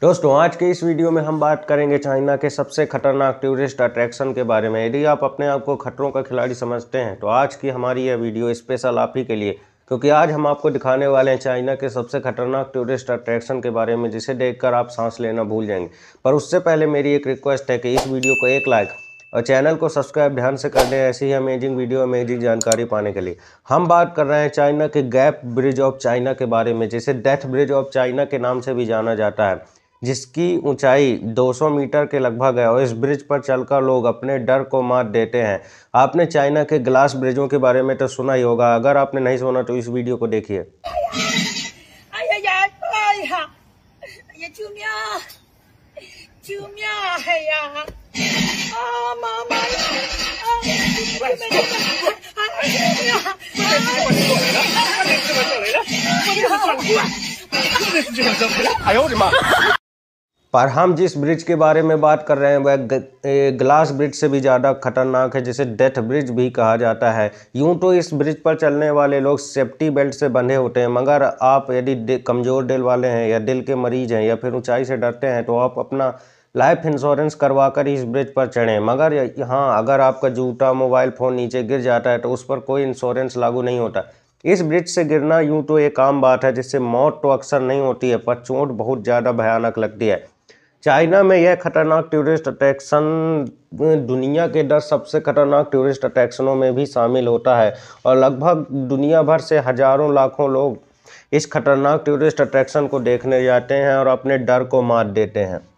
दोस्तों आज के इस वीडियो में हम बात करेंगे चाइना के सबसे खतरनाक टूरिस्ट अट्रैक्शन के बारे में यदि आप अपने आप को खतरों का खिलाड़ी समझते हैं तो आज की हमारी यह वीडियो स्पेशल आप ही के लिए क्योंकि आज हम आपको दिखाने वाले हैं चाइना के सबसे खतरनाक टूरिस्ट अट्रैक्शन के बारे में जिसे देखकर आप सांस लेना भूल जाएंगे पर उससे पहले मेरी एक रिक्वेस्ट है कि इस वीडियो को एक लाइक और चैनल को सब्सक्राइब ध्यान से कर दें ऐसी ही अमेजिंग वीडियो अमेजिंग जानकारी पाने के लिए हम बात कर रहे हैं चाइना के गैप ब्रिज ऑफ चाइना के बारे में जिसे डेथ ब्रिज ऑफ चाइना के नाम से भी जाना जाता है जिसकी ऊंचाई 200 मीटर के लगभग है और इस ब्रिज पर चलकर लोग अपने डर को मात देते हैं आपने चाइना के ग्लास ब्रिजों के बारे में तो सुना ही होगा अगर आपने नहीं सुना तो इस वीडियो को देखिए 哎呦我的妈！पर हम जिस ब्रिज के बारे में बात कर रहे हैं वह ग्लास ब्रिज से भी ज़्यादा खतरनाक है जिसे डेथ ब्रिज भी कहा जाता है यूं तो इस ब्रिज पर चलने वाले लोग सेफ्टी बेल्ट से बंधे होते हैं मगर आप यदि कमज़ोर दिल वाले हैं या दिल के मरीज हैं या फिर ऊंचाई से डरते हैं तो आप अपना लाइफ इंश्योरेंस करवा कर इस ब्रिज पर चढ़ें मगर यहाँ अगर आपका जूता मोबाइल फ़ोन नीचे गिर जाता है तो उस पर कोई इंश्योरेंस लागू नहीं होता इस ब्रिज से गिरना यूँ तो एक आम बात है जिससे मौत तो अक्सर नहीं होती है पर चोट बहुत ज़्यादा भयानक लगती है चाइना में यह खतरनाक टूरिस्ट अट्रैक्शन दुनिया के दस सबसे खतरनाक टूरिस्ट अट्रैक्शनों में भी शामिल होता है और लगभग दुनिया भर से हजारों लाखों लोग इस खतरनाक टूरिस्ट अट्रैक्शन को देखने जाते हैं और अपने डर को मात देते हैं